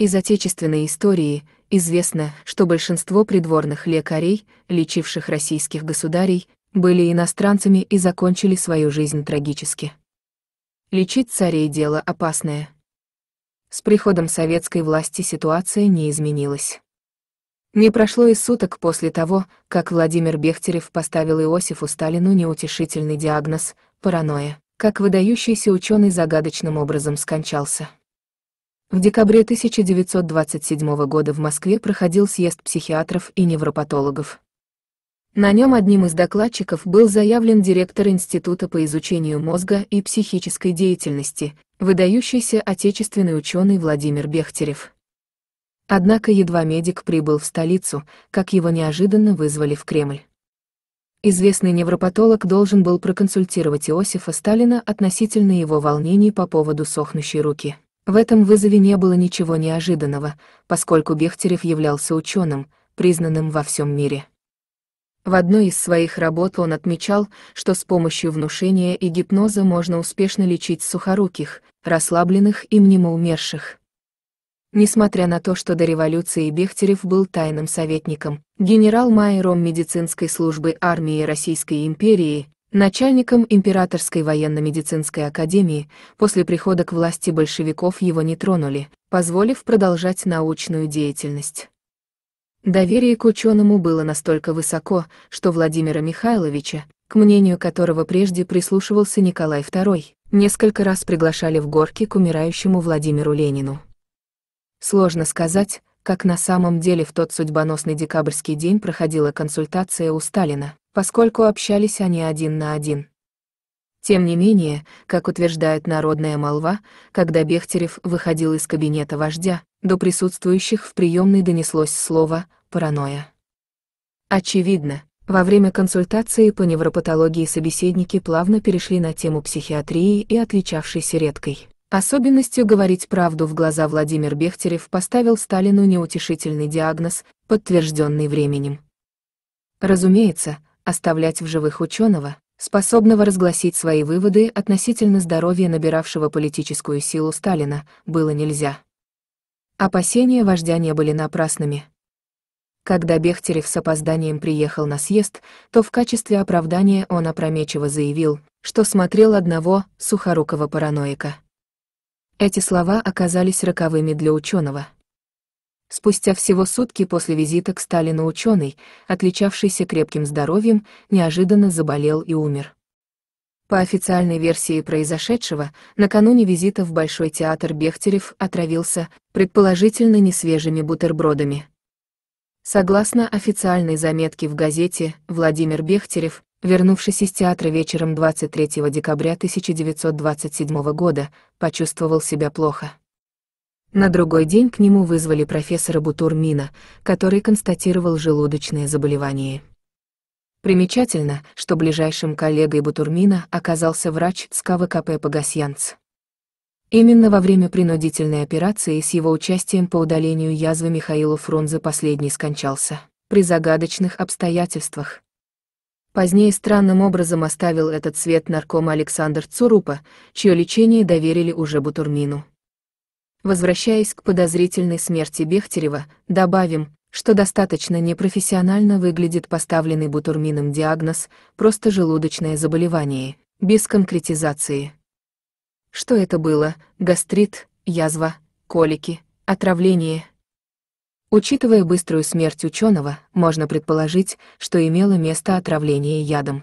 Из отечественной истории известно, что большинство придворных лекарей, лечивших российских государей, были иностранцами и закончили свою жизнь трагически. Лечить царей дело опасное. С приходом советской власти ситуация не изменилась. Не прошло и суток после того, как Владимир Бехтерев поставил Иосифу Сталину неутешительный диагноз «паранойя», как выдающийся ученый загадочным образом скончался. В декабре 1927 года в Москве проходил съезд психиатров и невропатологов. На нем одним из докладчиков был заявлен директор Института по изучению мозга и психической деятельности, выдающийся отечественный ученый Владимир Бехтерев. Однако едва медик прибыл в столицу, как его неожиданно вызвали в Кремль. Известный невропатолог должен был проконсультировать Иосифа Сталина относительно его волнений по поводу сохнущей руки. В этом вызове не было ничего неожиданного, поскольку Бехтерев являлся ученым, признанным во всем мире. В одной из своих работ он отмечал, что с помощью внушения и гипноза можно успешно лечить сухоруких, расслабленных и мнемоумерших. Несмотря на то, что до революции Бехтерев был тайным советником, генерал-майором медицинской службы армии Российской империи, Начальником Императорской военно-медицинской академии после прихода к власти большевиков его не тронули, позволив продолжать научную деятельность. Доверие к ученому было настолько высоко, что Владимира Михайловича, к мнению которого прежде прислушивался Николай II, несколько раз приглашали в горки к умирающему Владимиру Ленину. Сложно сказать, как на самом деле в тот судьбоносный декабрьский день проходила консультация у Сталина поскольку общались они один на один. Тем не менее, как утверждает народная молва, когда Бехтерев выходил из кабинета вождя, до присутствующих в приемной донеслось слово «паранойя». Очевидно, во время консультации по невропатологии собеседники плавно перешли на тему психиатрии и отличавшейся редкой. Особенностью говорить правду в глаза Владимир Бехтерев поставил Сталину неутешительный диагноз, подтвержденный временем. Разумеется, оставлять в живых ученого, способного разгласить свои выводы относительно здоровья набиравшего политическую силу Сталина, было нельзя. Опасения вождя не были напрасными. Когда Бехтерев с опозданием приехал на съезд, то в качестве оправдания он опрометчиво заявил, что смотрел одного сухорукого параноика. Эти слова оказались роковыми для ученого. Спустя всего сутки после визита к Сталину ученый, отличавшийся крепким здоровьем, неожиданно заболел и умер. По официальной версии произошедшего, накануне визита в Большой театр Бехтерев отравился, предположительно, несвежими бутербродами. Согласно официальной заметке в газете, Владимир Бехтерев, вернувшись из театра вечером 23 декабря 1927 года, почувствовал себя плохо. На другой день к нему вызвали профессора Бутурмина, который констатировал желудочные заболевания. Примечательно, что ближайшим коллегой Бутурмина оказался врач с КВКП Погасьянц. Именно во время принудительной операции с его участием по удалению язвы Михаилу Фрунзе последний скончался. При загадочных обстоятельствах. Позднее странным образом оставил этот свет нарком Александр Цурупа, чье лечение доверили уже Бутурмину. Возвращаясь к подозрительной смерти Бехтерева, добавим, что достаточно непрофессионально выглядит поставленный Бутурмином диагноз «просто желудочное заболевание», без конкретизации. Что это было? Гастрит, язва, колики, отравление? Учитывая быструю смерть ученого, можно предположить, что имело место отравление ядом.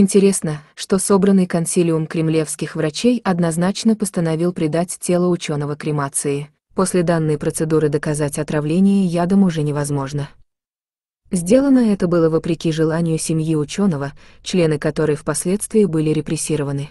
Интересно, что собранный консилиум кремлевских врачей однозначно постановил придать тело ученого кремации. После данной процедуры доказать отравление ядом уже невозможно. Сделано это было вопреки желанию семьи ученого, члены которой впоследствии были репрессированы.